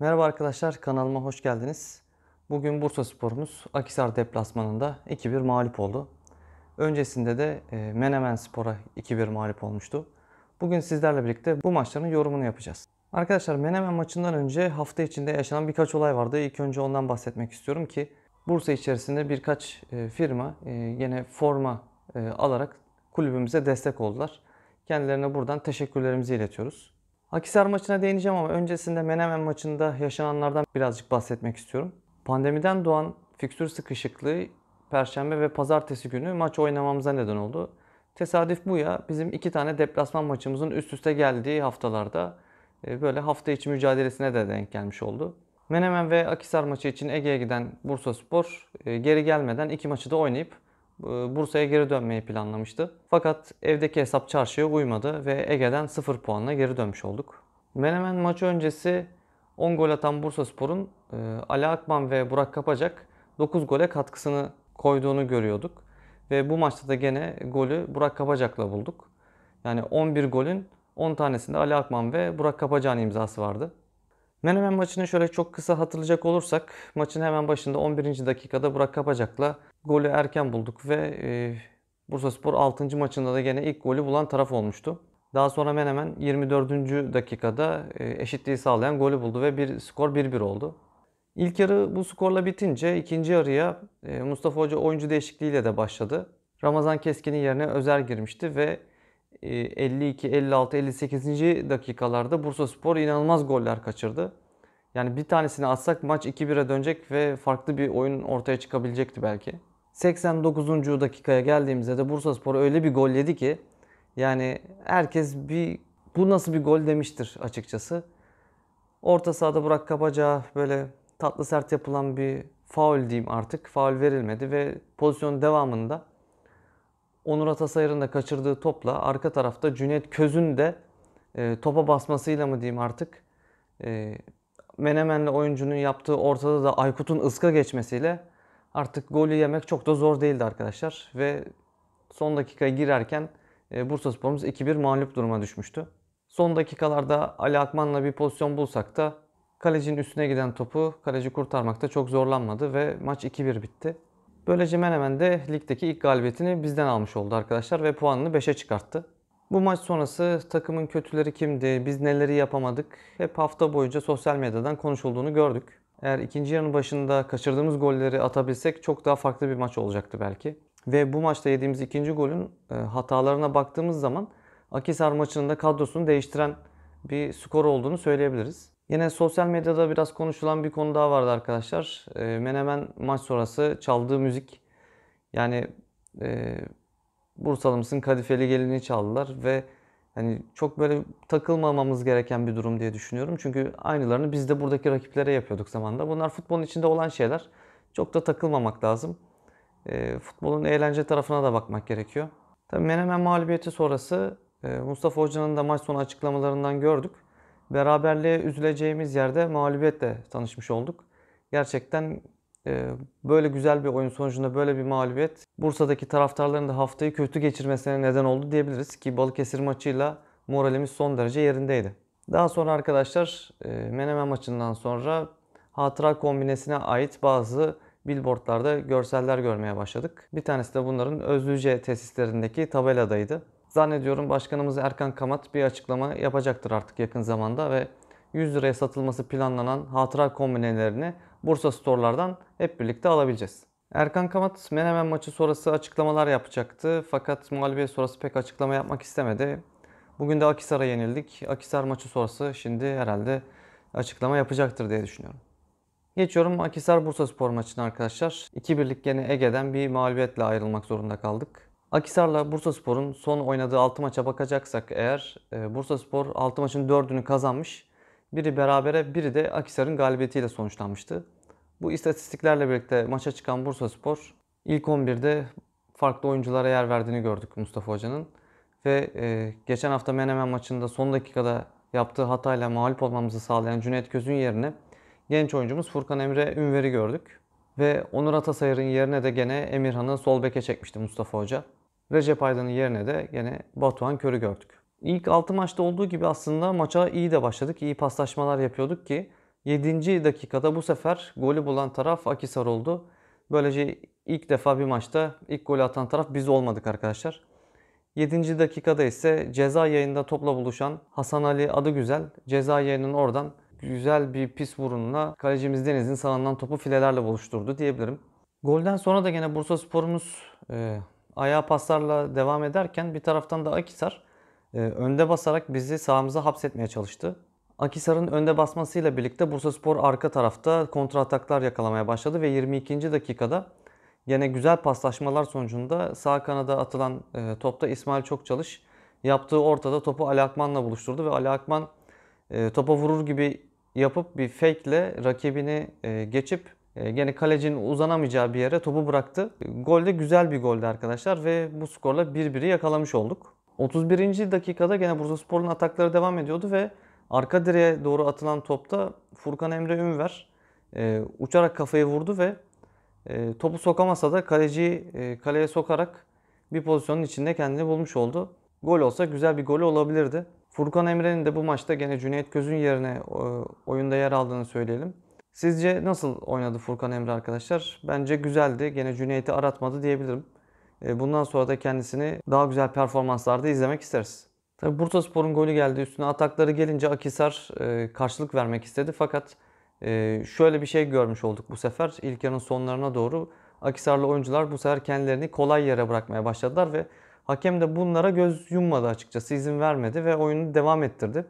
Merhaba arkadaşlar kanalıma hoş geldiniz. Bugün Bursa Spor'umuz Akisar deplasmanında 2-1 mağlup oldu. Öncesinde de e, Menemen Spor'a 2-1 mağlup olmuştu. Bugün sizlerle birlikte bu maçların yorumunu yapacağız. Arkadaşlar Menemen maçından önce hafta içinde yaşanan birkaç olay vardı. İlk önce ondan bahsetmek istiyorum ki Bursa içerisinde birkaç e, firma e, yine forma alarak kulübümüze destek oldular. Kendilerine buradan teşekkürlerimizi iletiyoruz. Akisar maçına değineceğim ama öncesinde Menemen maçında yaşananlardan birazcık bahsetmek istiyorum. Pandemiden doğan fikstür sıkışıklığı Perşembe ve Pazartesi günü maç oynamamıza neden oldu. Tesadüf bu ya bizim iki tane deplasman maçımızın üst üste geldiği haftalarda e, böyle hafta içi mücadelesine de denk gelmiş oldu. Menemen ve Akisar maçı için Ege'ye giden Bursa Spor e, geri gelmeden iki maçı da oynayıp e, Bursa'ya geri dönmeyi planlamıştı. Fakat evdeki hesap çarşıya uymadı ve Ege'den 0 puanla geri dönmüş olduk. Menemen maçı öncesi 10 gol atan Bursaspor'un e, Ali Akman ve Burak Kapacak 9 gole katkısını koyduğunu görüyorduk. Ve bu maçta da gene golü Burak Kapacak'la bulduk. Yani 11 golün 10 tanesinde Ali Akman ve Burak Kapacak'ın imzası vardı. Menemen maçını şöyle çok kısa hatırlayacak olursak maçın hemen başında 11. dakikada Burak Kapacak'la golü erken bulduk ve e, Bursaspor 6. maçında da gene ilk golü bulan taraf olmuştu. Daha sonra Menemen 24. dakikada e, eşitliği sağlayan golü buldu ve bir skor 1-1 oldu. İlk yarı bu skorla bitince ikinci yarıya e, Mustafa Hoca oyuncu değişikliğiyle de başladı. Ramazan Keskin'in yerine Özer girmişti ve 52, 56, 58. dakikalarda Bursa Spor inanılmaz goller kaçırdı. Yani bir tanesini atsak maç 2-1'e dönecek ve farklı bir oyun ortaya çıkabilecekti belki. 89. dakikaya geldiğimizde de Bursa Spor öyle bir gol yedi ki yani herkes bir bu nasıl bir gol demiştir açıkçası. Orta sahada Burak Kabaca böyle tatlı sert yapılan bir faul diyeyim artık. Faul verilmedi ve pozisyon devamında Onur Atasayır'ın da kaçırdığı topla arka tarafta Cüneyt Köz'ün de e, topa basmasıyla mı diyeyim artık e, Menemen'le oyuncunun yaptığı ortada da Aykut'un ıska geçmesiyle artık golü yemek çok da zor değildi arkadaşlar. Ve son dakikaya girerken e, Bursa Spor'umuz 2-1 mağlup duruma düşmüştü. Son dakikalarda Ali Akman'la bir pozisyon bulsak da kalecinin üstüne giden topu kaleci kurtarmakta çok zorlanmadı ve maç 2-1 bitti. Böylece hemen hemen de ligdeki ilk galibiyetini bizden almış oldu arkadaşlar ve puanını 5'e çıkarttı. Bu maç sonrası takımın kötüleri kimdi, biz neleri yapamadık hep hafta boyunca sosyal medyadan konuşulduğunu gördük. Eğer ikinci yarının başında kaçırdığımız golleri atabilsek çok daha farklı bir maç olacaktı belki. Ve bu maçta yediğimiz ikinci golün e, hatalarına baktığımız zaman Akisar maçının da kadrosunu değiştiren bir skor olduğunu söyleyebiliriz. Yine sosyal medyada biraz konuşulan bir konu daha vardı arkadaşlar. E, Menemen maç sonrası çaldığı müzik. Yani e, Bursalımızın kadifeli gelini çaldılar ve yani çok böyle takılmamamız gereken bir durum diye düşünüyorum. Çünkü aynılarını biz de buradaki rakiplere yapıyorduk zamanda. Bunlar futbolun içinde olan şeyler. Çok da takılmamak lazım. E, futbolun eğlence tarafına da bakmak gerekiyor. Tabii Menemen mağlubiyeti sonrası e, Mustafa Hoca'nın da maç sonu açıklamalarından gördük beraberliğe üzüleceğimiz yerde mağlubiyetle tanışmış olduk. Gerçekten e, böyle güzel bir oyun sonucunda böyle bir mağlubiyet Bursa'daki taraftarların da haftayı kötü geçirmesine neden oldu diyebiliriz ki Balıkesir maçıyla moralimiz son derece yerindeydi. Daha sonra arkadaşlar e, Menemen maçından sonra hatıra kombinesine ait bazı billboardlarda görseller görmeye başladık. Bir tanesi de bunların Özlüce tesislerindeki tabeladaydı. Zannediyorum başkanımız Erkan Kamat bir açıklama yapacaktır artık yakın zamanda ve 100 liraya satılması planlanan hatıra kombinelerini Bursa Store'lardan hep birlikte alabileceğiz. Erkan Kamat Menemen maçı sonrası açıklamalar yapacaktı fakat muhalefet sonrası pek açıklama yapmak istemedi. Bugün de Akisar'a yenildik. Akisar maçı sonrası şimdi herhalde açıklama yapacaktır diye düşünüyorum. Geçiyorum Akisar bursa spor maçına arkadaşlar. 2 birlik gene Ege'den bir mağlubiyetle ayrılmak zorunda kaldık. Akisar'la Spor'un son oynadığı 6 maça bakacaksak eğer e, Bursa Spor 6 maçın 4'ünü kazanmış. Biri berabere, biri de Akisar'ın galibiyetiyle sonuçlanmıştı. Bu istatistiklerle birlikte maça çıkan Bursa Spor ilk 11'de farklı oyunculara yer verdiğini gördük Mustafa Hoca'nın. Ve e, geçen hafta Menemen maçında son dakikada yaptığı hatayla mağlup olmamızı sağlayan Cüneyt Köz'ün yerine genç oyuncumuz Furkan Emre Ünver'i gördük. Ve Onur Atasayır'ın yerine de gene Emirhan'ı sol beke çekmişti Mustafa Hoca. Recep Aydın'ın yerine de yine Batuhan Kör'ü gördük. İlk 6 maçta olduğu gibi aslında maça iyi de başladık. İyi paslaşmalar yapıyorduk ki 7. dakikada bu sefer golü bulan taraf Akisar oldu. Böylece ilk defa bir maçta ilk golü atan taraf biz olmadık arkadaşlar. 7. dakikada ise ceza yayında topla buluşan Hasan Ali adı güzel ceza yayının oradan güzel bir pis vurumla kalecimiz Deniz'in sağından topu filelerle buluşturdu diyebilirim. Golden sonra da gene Bursa Spor'umuz e, ayağa paslarla devam ederken bir taraftan da Akisar e, önde basarak bizi sahamıza hapsetmeye çalıştı. Akisar'ın önde basmasıyla birlikte Bursaspor arka tarafta kontra ataklar yakalamaya başladı ve 22. dakikada yine güzel paslaşmalar sonucunda sağ kanada atılan e, topta İsmail Çokçalış yaptığı ortada topu Ali Akman'la buluşturdu ve Ali Akman e, topa vurur gibi yapıp bir fake ile rakibini e, geçip ee, gene kalecinin uzanamayacağı bir yere topu bıraktı. Gol de güzel bir goldi arkadaşlar ve bu skorla birbiri yakalamış olduk. 31. dakikada gene Bursaspor'un atakları devam ediyordu ve arka direğe doğru atılan topta Furkan Emre Ünver e, uçarak kafayı vurdu ve e, topu sokamasa da kaleciyi e, kaleye sokarak bir pozisyonun içinde kendini bulmuş oldu. Gol olsa güzel bir gol olabilirdi. Furkan Emre'nin de bu maçta gene Cüneyt Közün yerine oyunda yer aldığını söyleyelim. Sizce nasıl oynadı Furkan Emre arkadaşlar? Bence güzeldi. Gene Cüneyt'i aratmadı diyebilirim. E, bundan sonra da kendisini daha güzel performanslarda izlemek isteriz. Tabi Bursa Spor'un golü geldi. Üstüne atakları gelince Akisar e, karşılık vermek istedi. Fakat e, şöyle bir şey görmüş olduk bu sefer. İlk yarının sonlarına doğru Akisarlı oyuncular bu sefer kendilerini kolay yere bırakmaya başladılar ve hakem de bunlara göz yummadı açıkçası. izin vermedi ve oyunu devam ettirdi.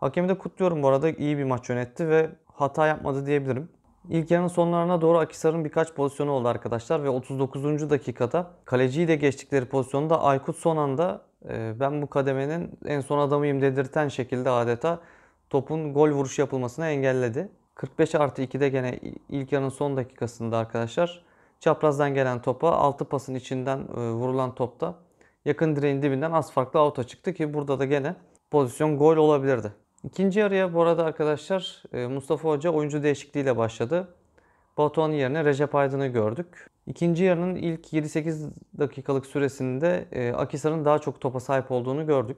Hakemi de kutluyorum bu arada iyi bir maç yönetti ve hata yapmadı diyebilirim. İlk yarının sonlarına doğru Akisar'ın birkaç pozisyonu oldu arkadaşlar ve 39. dakikada kaleciyi de geçtikleri pozisyonda Aykut son anda e, ben bu kademenin en son adamıyım dedirten şekilde adeta topun gol vuruşu yapılmasını engelledi. 45 artı 2'de gene ilk yarının son dakikasında arkadaşlar çaprazdan gelen topa 6 pasın içinden e, vurulan topta yakın direğin dibinden az farklı auto çıktı ki burada da gene pozisyon gol olabilirdi. İkinci yarıya bu arada arkadaşlar e, Mustafa Hoca oyuncu değişikliğiyle başladı. Batuhan yerine Recep Aydın'ı gördük. İkinci yarının ilk 7-8 dakikalık süresinde e, Akisar'ın daha çok topa sahip olduğunu gördük.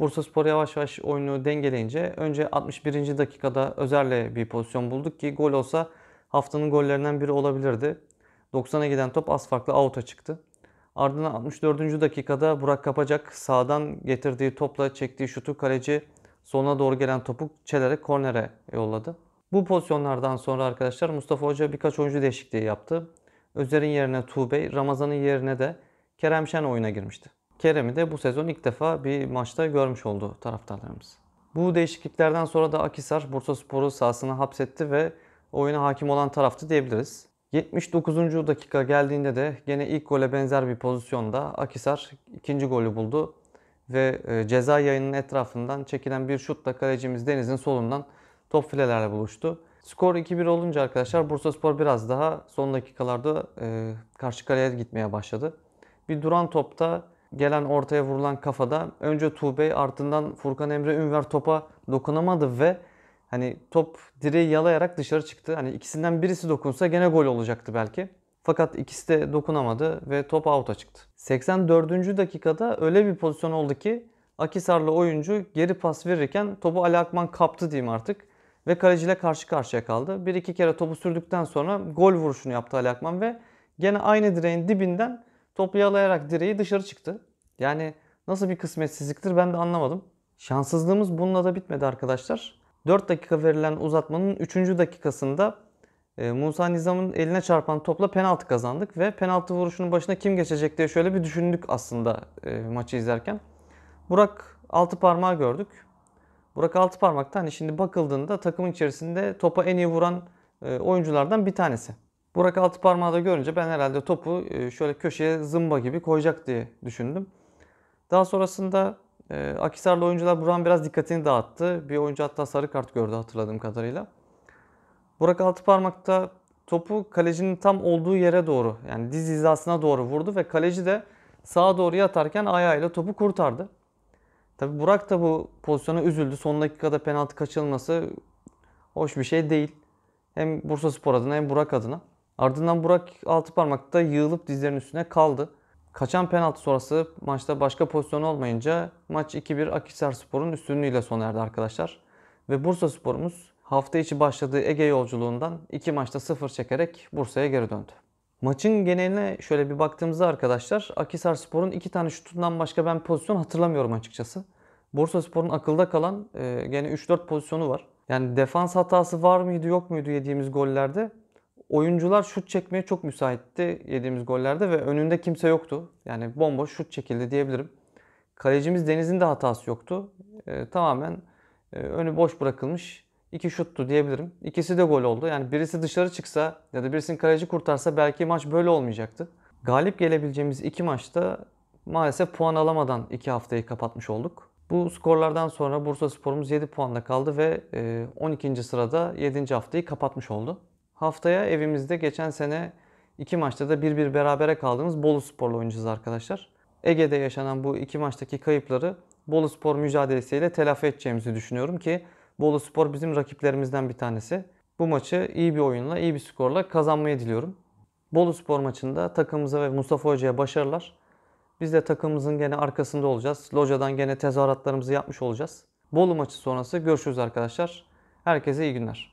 Bursaspor yavaş yavaş oyunu dengeleyince önce 61. dakikada Özer'le bir pozisyon bulduk ki gol olsa haftanın gollerinden biri olabilirdi. 90'a giden top az farklı out'a çıktı. Ardından 64. dakikada Burak Kapacak sağdan getirdiği topla çektiği şutu kaleci Sonuna doğru gelen topu çelerek kornere yolladı. Bu pozisyonlardan sonra arkadaşlar Mustafa Hoca birkaç oyuncu değişikliği yaptı. Özer'in yerine Tuğbey, Ramazan'ın yerine de Kerem Şen oyuna girmişti. Kerem'i de bu sezon ilk defa bir maçta görmüş oldu taraftarlarımız. Bu değişikliklerden sonra da Akisar Bursaspor'u sahasına hapsetti ve oyuna hakim olan taraftı diyebiliriz. 79. dakika geldiğinde de gene ilk gole benzer bir pozisyonda Akisar ikinci golü buldu ve e, ceza yayının etrafından çekilen bir şutla kalecimiz Deniz'in solundan top filelerle buluştu. Skor 2-1 olunca arkadaşlar Bursaspor biraz daha son dakikalarda e, karşı kaleye gitmeye başladı. Bir duran topta gelen ortaya vurulan kafada önce Tuğbey ardından Furkan Emre Ünver topa dokunamadı ve hani top direği yalayarak dışarı çıktı. Hani ikisinden birisi dokunsa gene gol olacaktı belki. Fakat ikisi de dokunamadı ve top out'a çıktı. 84. dakikada öyle bir pozisyon oldu ki Akisarlı oyuncu geri pas verirken topu Ali Akman kaptı diyeyim artık ve kaleciyle karşı karşıya kaldı. Bir iki kere topu sürdükten sonra gol vuruşunu yaptı Ali Akman ve gene aynı direğin dibinden topu yalayarak direği dışarı çıktı. Yani nasıl bir kısmetsizliktir ben de anlamadım. Şanssızlığımız bununla da bitmedi arkadaşlar. 4 dakika verilen uzatmanın 3. dakikasında ee, Musa Nizam'ın eline çarpan topla penaltı kazandık ve penaltı vuruşunun başına kim geçecek diye şöyle bir düşündük aslında e, maçı izlerken. Burak altı parmağı gördük. Burak altı parmakta hani şimdi bakıldığında takımın içerisinde topa en iyi vuran e, oyunculardan bir tanesi. Burak altı parmağı da görünce ben herhalde topu e, şöyle köşeye zımba gibi koyacak diye düşündüm. Daha sonrasında Akisarlı oyuncular Burak'ın biraz dikkatini dağıttı. Bir oyuncu hatta sarı kart gördü hatırladığım kadarıyla. Burak Altıparmak'ta topu kalecinin tam olduğu yere doğru yani diz hizasına doğru vurdu ve kaleci de sağa doğru yatarken ayağıyla topu kurtardı. Tabi Burak da bu pozisyona üzüldü. Son dakikada penaltı kaçılması hoş bir şey değil. Hem Bursa Spor adına hem Burak adına. Ardından Burak altı Altıparmak'ta yığılıp dizlerinin üstüne kaldı. Kaçan penaltı sonrası maçta başka pozisyon olmayınca maç 2-1 Akhisar Spor'un üstünlüğüyle sona erdi arkadaşlar. Ve Bursa Spor'umuz hafta içi başladığı Ege yolculuğundan 2 maçta 0 çekerek Bursa'ya geri döndü. Maçın geneline şöyle bir baktığımızda arkadaşlar Akisar Spor'un iki tane şutundan başka ben pozisyon hatırlamıyorum açıkçası. Bursa Spor'un akılda kalan e, gene 3-4 pozisyonu var. Yani defans hatası var mıydı yok muydu yediğimiz gollerde? Oyuncular şut çekmeye çok müsaitti yediğimiz gollerde ve önünde kimse yoktu. Yani bomboş şut çekildi diyebilirim. Kalecimiz Deniz'in de hatası yoktu. E, tamamen e, önü boş bırakılmış iki şuttu diyebilirim. İkisi de gol oldu. Yani birisi dışarı çıksa ya da birisinin kaleci kurtarsa belki maç böyle olmayacaktı. Galip gelebileceğimiz iki maçta maalesef puan alamadan iki haftayı kapatmış olduk. Bu skorlardan sonra Bursa Spor'umuz 7 puanla kaldı ve 12. E, sırada 7. haftayı kapatmış oldu. Haftaya evimizde geçen sene iki maçta da bir bir berabere kaldığımız Bolu Spor'la oynayacağız arkadaşlar. Ege'de yaşanan bu iki maçtaki kayıpları Bolu Spor mücadelesiyle telafi edeceğimizi düşünüyorum ki Bolu Spor bizim rakiplerimizden bir tanesi. Bu maçı iyi bir oyunla, iyi bir skorla kazanmayı diliyorum. Bolu Spor maçında takımımıza ve Mustafa Hoca'ya başarılar. Biz de takımımızın gene arkasında olacağız. Locadan gene tezahüratlarımızı yapmış olacağız. Bolu maçı sonrası görüşürüz arkadaşlar. Herkese iyi günler.